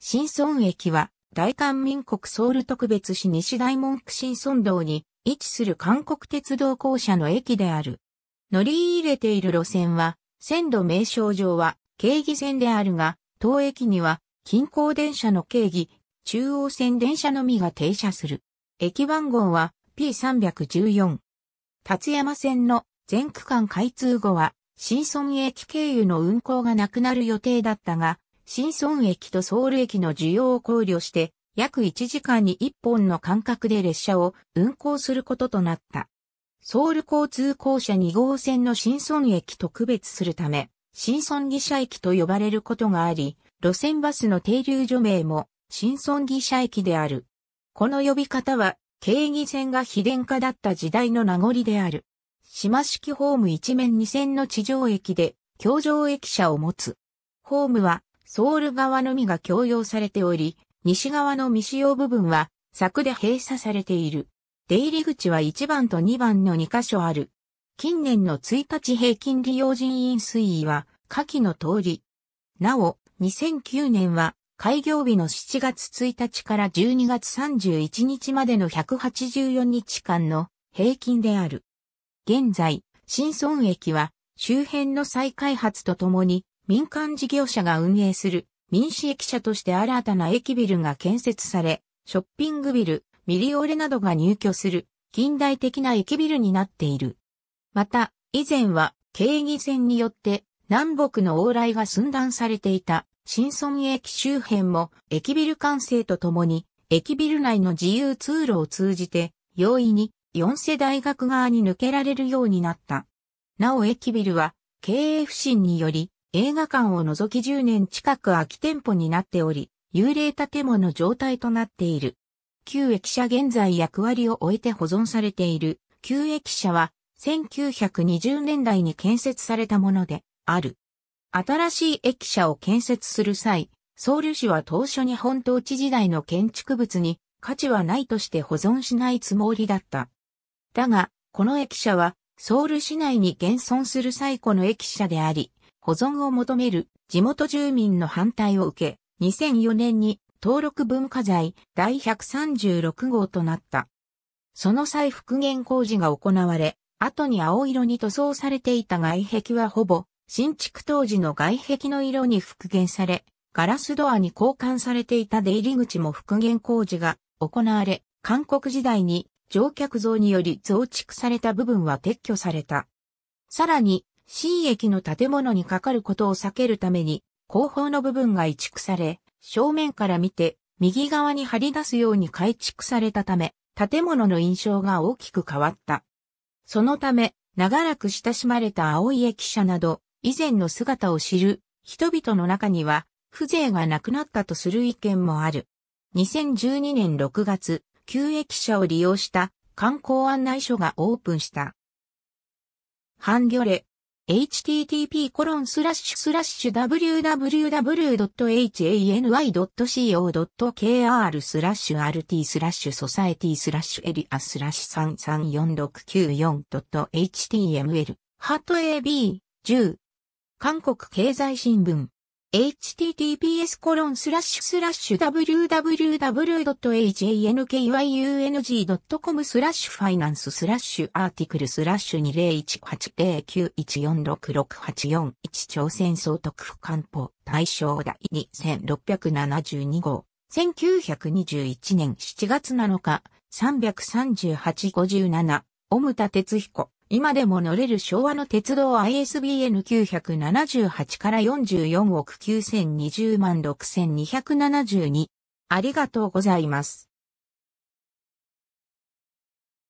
新村駅は、大韓民国ソウル特別市西大門区新村道に位置する韓国鉄道公社の駅である。乗り入れている路線は、線路名称上は、京儀線であるが、当駅には、近郊電車の京儀、中央線電車のみが停車する。駅番号は P314。立山線の全区間開通後は、新村駅経由の運行がなくなる予定だったが、新村駅とソウル駅の需要を考慮して、約1時間に1本の間隔で列車を運行することとなった。ソウル交通公社2号線の新村駅と区別するため、新村義社駅と呼ばれることがあり、路線バスの停留所名も新村義社駅である。この呼び方は、経義線が非電化だった時代の名残である。島式ホーム一面二線の地上駅で、橋上駅舎を持つ。ホームは、ソウル側のみが共用されており、西側の未使用部分は柵で閉鎖されている。出入り口は1番と2番の2箇所ある。近年の1日平均利用人員推移は下記の通り。なお、2009年は開業日の7月1日から12月31日までの184日間の平均である。現在、新村駅は周辺の再開発とともに民間事業者が運営する民主駅舎として新たな駅ビルが建設され、ショッピングビル、ミリオレなどが入居する近代的な駅ビルになっている。また、以前は経義線によって南北の往来が寸断されていた新村駅周辺も駅ビル完成とともに駅ビル内の自由通路を通じて容易に四世大学側に抜けられるようになった。なお駅ビルは経営不振により映画館を除き10年近く空き店舗になっており、幽霊建物状態となっている。旧駅舎現在役割を終えて保存されている。旧駅舎は1920年代に建設されたものである。新しい駅舎を建設する際、ウル市は当初に本統治時代の建築物に価値はないとして保存しないつもりだった。だが、この駅舎はソウル市内に現存する最古の駅舎であり、保存を求める地元住民の反対を受け、2004年に登録文化財第136号となった。その際復元工事が行われ、後に青色に塗装されていた外壁はほぼ新築当時の外壁の色に復元され、ガラスドアに交換されていた出入り口も復元工事が行われ、韓国時代に乗客像により増築された部分は撤去された。さらに、新駅の建物にかかることを避けるために、後方の部分が移築され、正面から見て、右側に張り出すように改築されたため、建物の印象が大きく変わった。そのため、長らく親しまれた青い駅舎など、以前の姿を知る人々の中には、風情がなくなったとする意見もある。2012年6月、旧駅舎を利用した観光案内所がオープンした。ハンギョレ、http://www.hany.co.kr スラッシュ rt スラッシュソサエティスラッシュエリアスラッシュ 334694.html ハート AB10 韓国経済新聞 https コ www.ajnkyung.com スラッシュファイナンススラッシュアーティクルスラッシュ201809146684朝鮮総督府官報対象第2672号1921年7月7日33857オムタ哲彦今でも乗れる昭和の鉄道 ISBN 978から44億9020万6272。ありがとうございます。